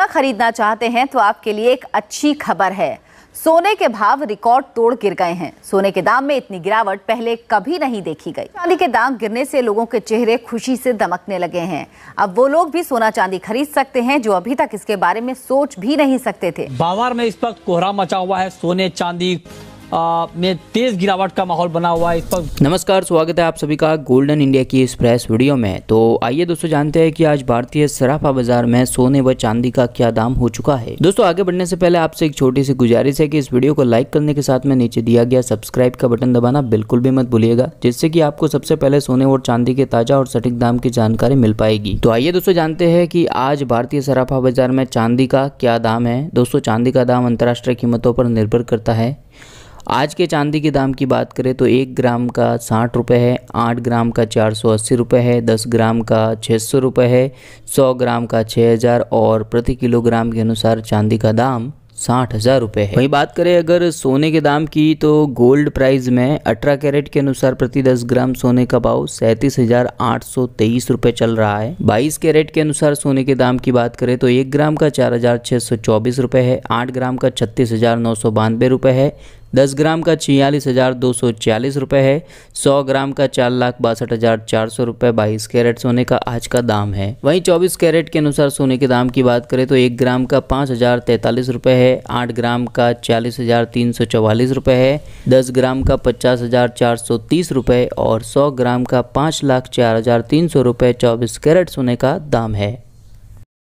सोना खरीदना चाहते हैं तो आपके लिए एक अच्छी खबर है सोने के भाव रिकॉर्ड तोड़ गिर गए हैं सोने के दाम में इतनी गिरावट पहले कभी नहीं देखी गई चांदी के दाम गिरने से लोगों के चेहरे खुशी से दमकने लगे हैं अब वो लोग भी सोना चांदी खरीद सकते हैं जो अभी तक इसके बारे में सोच भी नहीं सकते थे बाजार में इस वक्त कोहरा मचा हुआ है सोने चांदी में तेज गिरावट का माहौल बना हुआ है इस पर नमस्कार स्वागत है आप सभी का गोल्डन इंडिया की इस प्रेस वीडियो में तो आइए दोस्तों जानते हैं कि आज भारतीय सराफा बाजार में सोने व चांदी का क्या दाम हो चुका है दोस्तों आगे बढ़ने से पहले आपसे एक छोटी सी गुजारिश है की इस वीडियो को लाइक करने के साथ में नीचे दिया गया सब्सक्राइब का बटन दबाना बिल्कुल भी मत भूलिएगा जिससे की आपको सबसे पहले सोने और चांदी के ताजा और सटीक दाम की जानकारी मिल पाएगी तो आइए दोस्तों जानते हैं की आज भारतीय सराफा बाजार में चांदी का क्या दाम है दोस्तों चांदी का दाम अंतर्राष्ट्रीय कीमतों पर निर्भर करता है आज के चांदी के दाम की बात करें तो एक ग्राम का साठ रुपये है आठ ग्राम का चार सौ अस्सी रुपये है दस ग्राम का छः सौ रुपये है सौ ग्राम का छः हज़ार और प्रति किलोग्राम के अनुसार चांदी का दाम साठ हज़ार रुपये है वहीं बात करें अगर सोने के दाम की तो गोल्ड प्राइस में अठारह कैरेट के अनुसार प्रति दस ग्राम सोने का भाव सैंतीस हज़ार आठ सौ तेईस रुपये चल रहा है बाईस कैरेट के अनुसार सोने के दाम की बात करें तो एक ग्राम का चार हज़ार छः सौ चौबीस रुपये है आठ ग्राम का छत्तीस हज़ार नौ सौ बानवे रुपये है दस ग्राम का छियालीस हज़ार दो सौ छियालीस रुपये है सौ ग्राम का चार लाख बासठ हज़ार चार सौ रुपये बाईस कैरेट सोने का आज का दाम है वहीं चौबीस कैरेट के अनुसार सोने के दाम की बात करें तो एक ग्राम का पाँच हज़ार तैंतालीस रुपये है आठ ग्राम का चालीस हज़ार तीन सौ चौवालीस रुपये है दस ग्राम का पचास हज़ार चार सौ तीस रुपये और सौ ग्राम का पाँच लाख चार हज़ार तीन सौ रुपये चौबीस कैरेट सोने का दाम है